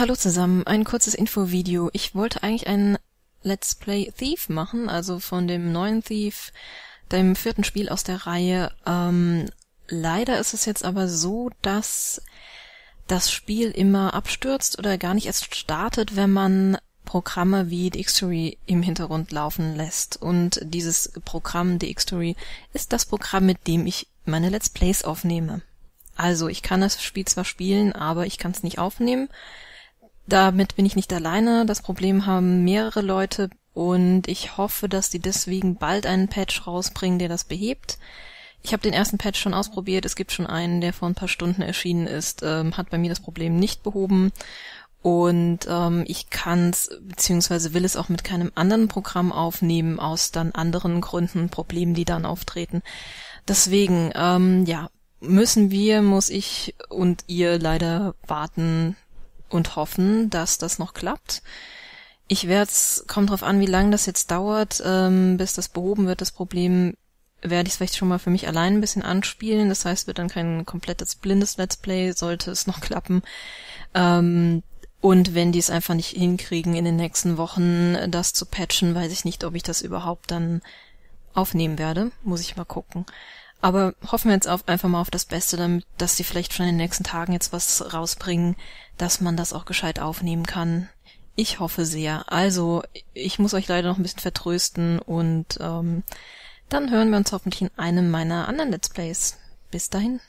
Hallo zusammen, ein kurzes Infovideo. Ich wollte eigentlich ein Let's Play Thief machen, also von dem neuen Thief, dem vierten Spiel aus der Reihe. Ähm, leider ist es jetzt aber so, dass das Spiel immer abstürzt oder gar nicht erst startet, wenn man Programme wie Dxtory im Hintergrund laufen lässt. Und dieses Programm Dxtory ist das Programm, mit dem ich meine Let's Plays aufnehme. Also ich kann das Spiel zwar spielen, aber ich kann es nicht aufnehmen. Damit bin ich nicht alleine. Das Problem haben mehrere Leute und ich hoffe, dass die deswegen bald einen Patch rausbringen, der das behebt. Ich habe den ersten Patch schon ausprobiert. Es gibt schon einen, der vor ein paar Stunden erschienen ist, ähm, hat bei mir das Problem nicht behoben. Und ähm, ich kann es beziehungsweise will es auch mit keinem anderen Programm aufnehmen, aus dann anderen Gründen, Problemen, die dann auftreten. Deswegen, ähm, ja, müssen wir, muss ich und ihr leider warten, und hoffen, dass das noch klappt. Ich werde es, kommt drauf an, wie lange das jetzt dauert, ähm, bis das behoben wird, das Problem, werde ich es vielleicht schon mal für mich allein ein bisschen anspielen. Das heißt, wird dann kein komplettes blindes Let's Play, sollte es noch klappen. Ähm, und wenn die es einfach nicht hinkriegen, in den nächsten Wochen das zu patchen, weiß ich nicht, ob ich das überhaupt dann aufnehmen werde. Muss ich mal gucken. Aber hoffen wir jetzt auf, einfach mal auf das Beste, damit, dass sie vielleicht schon in den nächsten Tagen jetzt was rausbringen, dass man das auch gescheit aufnehmen kann. Ich hoffe sehr. Also, ich muss euch leider noch ein bisschen vertrösten und ähm, dann hören wir uns hoffentlich in einem meiner anderen Let's Plays. Bis dahin.